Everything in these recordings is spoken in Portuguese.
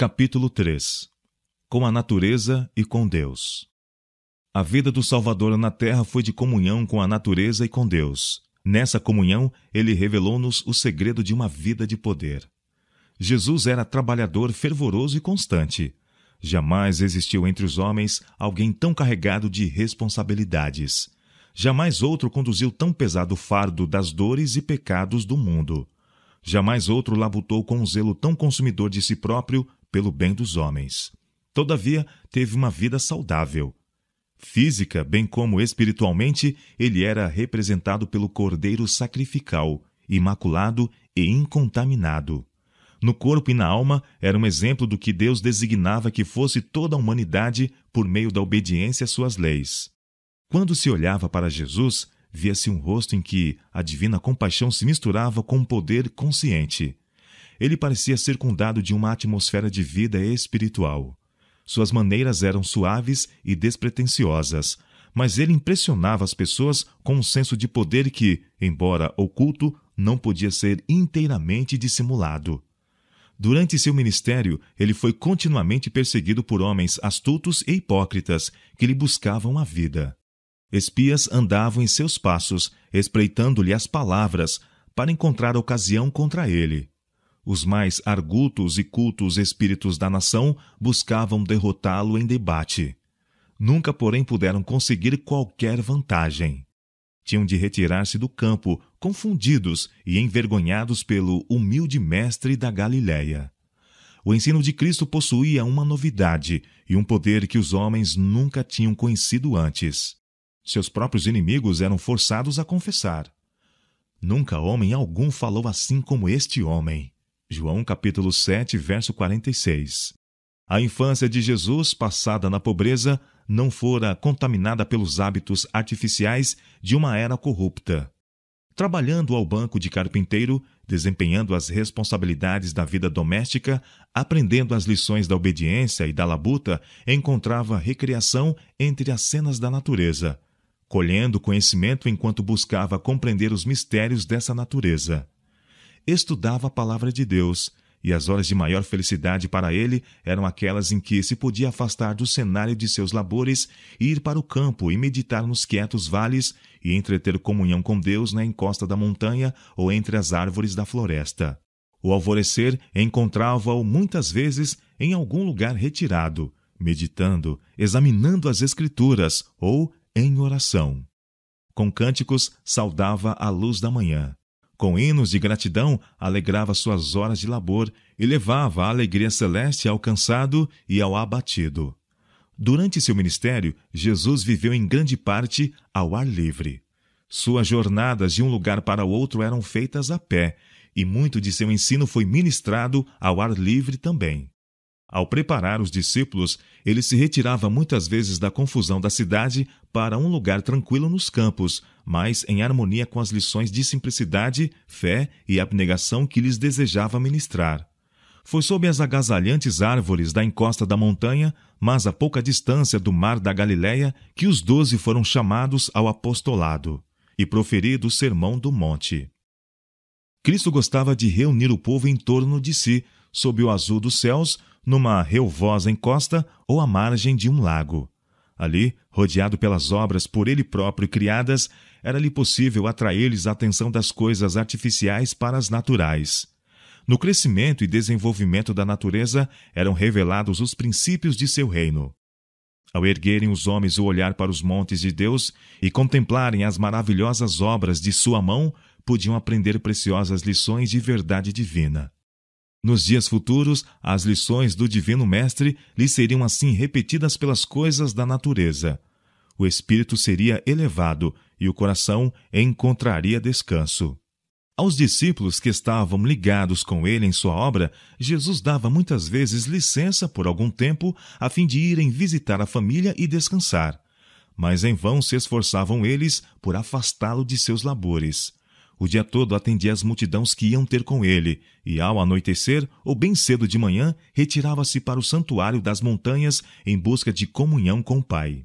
Capítulo 3 Com a natureza e com Deus. A vida do Salvador na terra foi de comunhão com a natureza e com Deus. Nessa comunhão, ele revelou-nos o segredo de uma vida de poder. Jesus era trabalhador fervoroso e constante. Jamais existiu entre os homens alguém tão carregado de responsabilidades. Jamais outro conduziu tão pesado fardo das dores e pecados do mundo. Jamais outro labutou com um zelo tão consumidor de si próprio pelo bem dos homens. Todavia, teve uma vida saudável. Física, bem como espiritualmente, ele era representado pelo Cordeiro sacrificial, imaculado e incontaminado. No corpo e na alma, era um exemplo do que Deus designava que fosse toda a humanidade por meio da obediência às suas leis. Quando se olhava para Jesus, via-se um rosto em que a divina compaixão se misturava com um poder consciente. Ele parecia circundado de uma atmosfera de vida espiritual. Suas maneiras eram suaves e despretensiosas, mas ele impressionava as pessoas com um senso de poder que, embora oculto, não podia ser inteiramente dissimulado. Durante seu ministério, ele foi continuamente perseguido por homens astutos e hipócritas que lhe buscavam a vida. Espias andavam em seus passos, espreitando-lhe as palavras, para encontrar ocasião contra ele. Os mais argutos e cultos espíritos da nação buscavam derrotá-lo em debate. Nunca, porém, puderam conseguir qualquer vantagem. Tinham de retirar-se do campo, confundidos e envergonhados pelo humilde mestre da Galiléia o ensino de Cristo possuía uma novidade e um poder que os homens nunca tinham conhecido antes. Seus próprios inimigos eram forçados a confessar. Nunca homem algum falou assim como este homem. João capítulo 7, verso 46. A infância de Jesus, passada na pobreza, não fora contaminada pelos hábitos artificiais de uma era corrupta. Trabalhando ao banco de carpinteiro, desempenhando as responsabilidades da vida doméstica, aprendendo as lições da obediência e da labuta, encontrava recreação entre as cenas da natureza, colhendo conhecimento enquanto buscava compreender os mistérios dessa natureza estudava a palavra de Deus, e as horas de maior felicidade para ele eram aquelas em que se podia afastar do cenário de seus labores e ir para o campo e meditar nos quietos vales e entreter comunhão com Deus na encosta da montanha ou entre as árvores da floresta. O alvorecer encontrava-o muitas vezes em algum lugar retirado, meditando, examinando as Escrituras ou em oração. Com cânticos saudava a luz da manhã com hinos de gratidão, alegrava suas horas de labor e levava a alegria celeste ao cansado e ao abatido. Durante seu ministério, Jesus viveu em grande parte ao ar livre. Suas jornadas de um lugar para outro eram feitas a pé, e muito de seu ensino foi ministrado ao ar livre também. Ao preparar os discípulos, ele se retirava muitas vezes da confusão da cidade para um lugar tranquilo nos campos, mas em harmonia com as lições de simplicidade, fé e abnegação que lhes desejava ministrar. Foi sob as agasalhantes árvores da encosta da montanha, mas a pouca distância do mar da Galileia, que os doze foram chamados ao apostolado e proferido o sermão do monte. Cristo gostava de reunir o povo em torno de si, sob o azul dos céus, numa relvosa encosta ou à margem de um lago. Ali, rodeado pelas obras por ele próprio criadas, era-lhe possível atrair-lhes a atenção das coisas artificiais para as naturais. No crescimento e desenvolvimento da natureza eram revelados os princípios de seu reino. Ao erguerem os homens o olhar para os montes de Deus e contemplarem as maravilhosas obras de sua mão, podiam aprender preciosas lições de verdade divina. Nos dias futuros, as lições do Divino Mestre lhe seriam assim repetidas pelas coisas da natureza. O espírito seria elevado e o coração encontraria descanso. Aos discípulos que estavam ligados com ele em sua obra, Jesus dava muitas vezes licença por algum tempo a fim de irem visitar a família e descansar. Mas em vão se esforçavam eles por afastá-lo de seus labores. O dia todo atendia as multidões que iam ter com ele, e ao anoitecer, ou bem cedo de manhã, retirava-se para o santuário das montanhas em busca de comunhão com o Pai.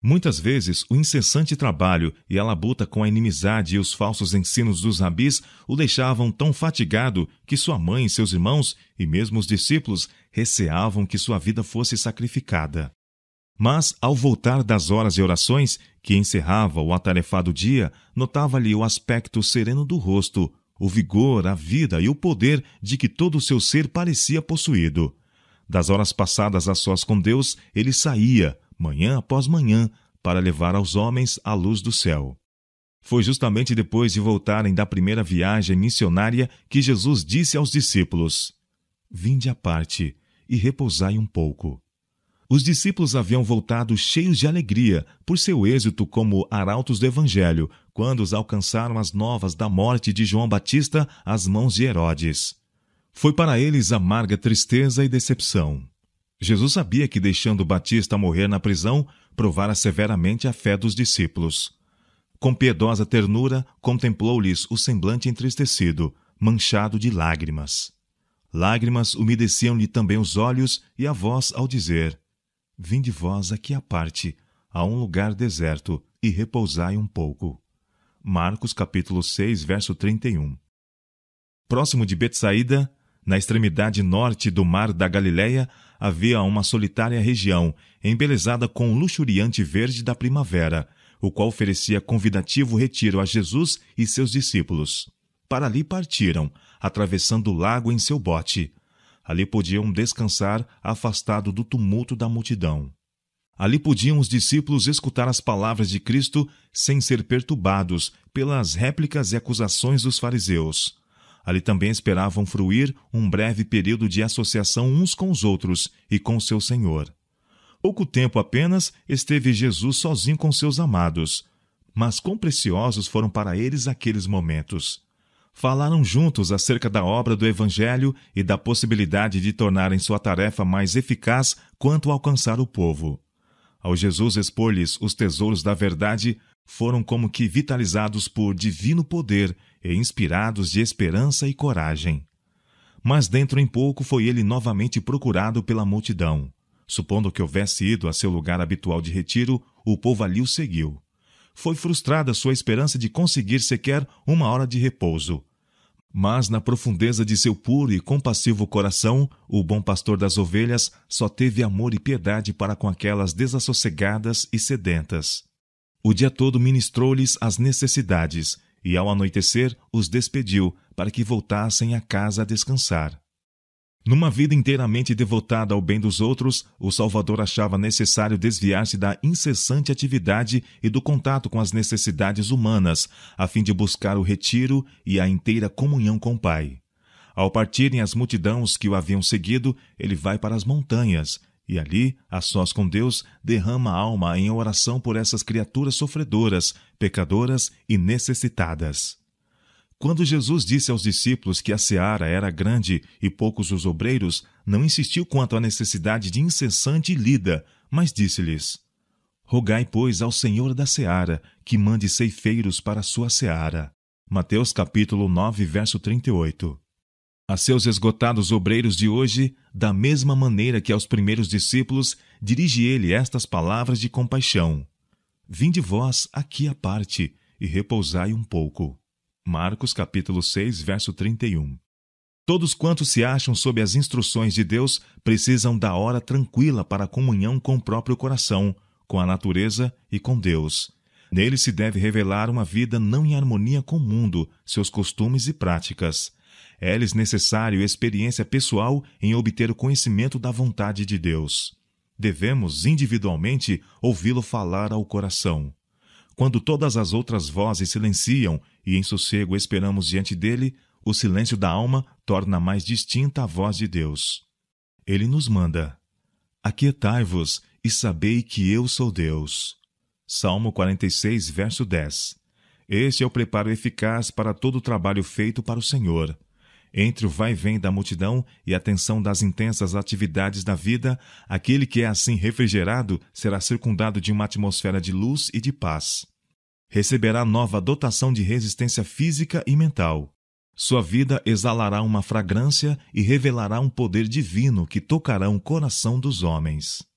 Muitas vezes, o incessante trabalho e a labuta com a inimizade e os falsos ensinos dos rabis o deixavam tão fatigado que sua mãe, seus irmãos e mesmo os discípulos receavam que sua vida fosse sacrificada. Mas, ao voltar das horas de orações, que encerrava o atarefado dia, notava-lhe o aspecto sereno do rosto, o vigor, a vida e o poder de que todo o seu ser parecia possuído. Das horas passadas a sós com Deus, ele saía, manhã após manhã, para levar aos homens a luz do céu. Foi justamente depois de voltarem da primeira viagem missionária que Jesus disse aos discípulos: Vinde à parte e repousai um pouco. Os discípulos haviam voltado cheios de alegria por seu êxito como arautos do Evangelho, quando os alcançaram as novas da morte de João Batista às mãos de Herodes. Foi para eles amarga tristeza e decepção. Jesus sabia que, deixando Batista morrer na prisão, provara severamente a fé dos discípulos. Com piedosa ternura, contemplou-lhes o semblante entristecido, manchado de lágrimas. Lágrimas umedeciam-lhe também os olhos e a voz ao dizer: Vinde vós aqui à parte, a um lugar deserto, e repousai um pouco. Marcos capítulo 6, verso 31. Próximo de Betsaída, na extremidade norte do mar da Galileia, havia uma solitária região, embelezada com o luxuriante verde da primavera, o qual oferecia convidativo retiro a Jesus e seus discípulos. Para ali partiram, atravessando o lago em seu bote. Ali podiam descansar, afastado do tumulto da multidão. Ali podiam os discípulos escutar as palavras de Cristo sem ser perturbados pelas réplicas e acusações dos fariseus. Ali também esperavam fruir um breve período de associação uns com os outros e com seu Senhor. Pouco tempo apenas esteve Jesus sozinho com seus amados, mas quão preciosos foram para eles aqueles momentos falaram juntos acerca da obra do Evangelho e da possibilidade de tornarem sua tarefa mais eficaz quanto alcançar o povo. Ao Jesus expor-lhes os tesouros da verdade, foram como que vitalizados por divino poder e inspirados de esperança e coragem. Mas dentro em pouco foi ele novamente procurado pela multidão. Supondo que houvesse ido a seu lugar habitual de retiro, o povo ali o seguiu foi frustrada sua esperança de conseguir sequer uma hora de repouso. Mas na profundeza de seu puro e compassivo coração, o bom pastor das ovelhas só teve amor e piedade para com aquelas desassossegadas e sedentas. O dia todo ministrou-lhes as necessidades, e ao anoitecer os despediu para que voltassem à casa a descansar. Numa vida inteiramente devotada ao bem dos outros, o Salvador achava necessário desviar-se da incessante atividade e do contato com as necessidades humanas, a fim de buscar o retiro e a inteira comunhão com o Pai. Ao partirem as multidões que o haviam seguido, ele vai para as montanhas e ali, a sós com Deus, derrama a alma em oração por essas criaturas sofredoras, pecadoras e necessitadas. Quando Jesus disse aos discípulos que a seara era grande e poucos os obreiros, não insistiu quanto à necessidade de incessante lida, mas disse-lhes: Rogai, pois, ao Senhor da seara, que mande ceifeiros para a sua seara. Mateus capítulo 9, verso 38. A seus esgotados obreiros de hoje, da mesma maneira que aos primeiros discípulos, dirige ele estas palavras de compaixão: Vinde vós aqui à parte e repousai um pouco. Marcos capítulo 6, verso 31. Todos quantos se acham sob as instruções de Deus precisam da hora tranquila para a comunhão com o próprio coração, com a natureza e com Deus. Nele se deve revelar uma vida não em harmonia com o mundo, seus costumes e práticas. É-lhes necessário experiência pessoal em obter o conhecimento da vontade de Deus. Devemos, individualmente, ouvi-lo falar ao coração. Quando todas as outras vozes silenciam e em sossego esperamos diante dele, o silêncio da alma torna mais distinta a voz de Deus. Ele nos manda: Aquietai-vos e sabei que eu sou Deus. Salmo 46, verso 10. Este é o preparo eficaz para todo o trabalho feito para o Senhor. Entre o vai vem da multidão e a tensão das intensas atividades da vida, aquele que é assim refrigerado será circundado de uma atmosfera de luz e de paz. Receberá nova dotação de resistência física e mental. Sua vida exalará uma fragrância e revelará um poder divino que tocará o coração dos homens.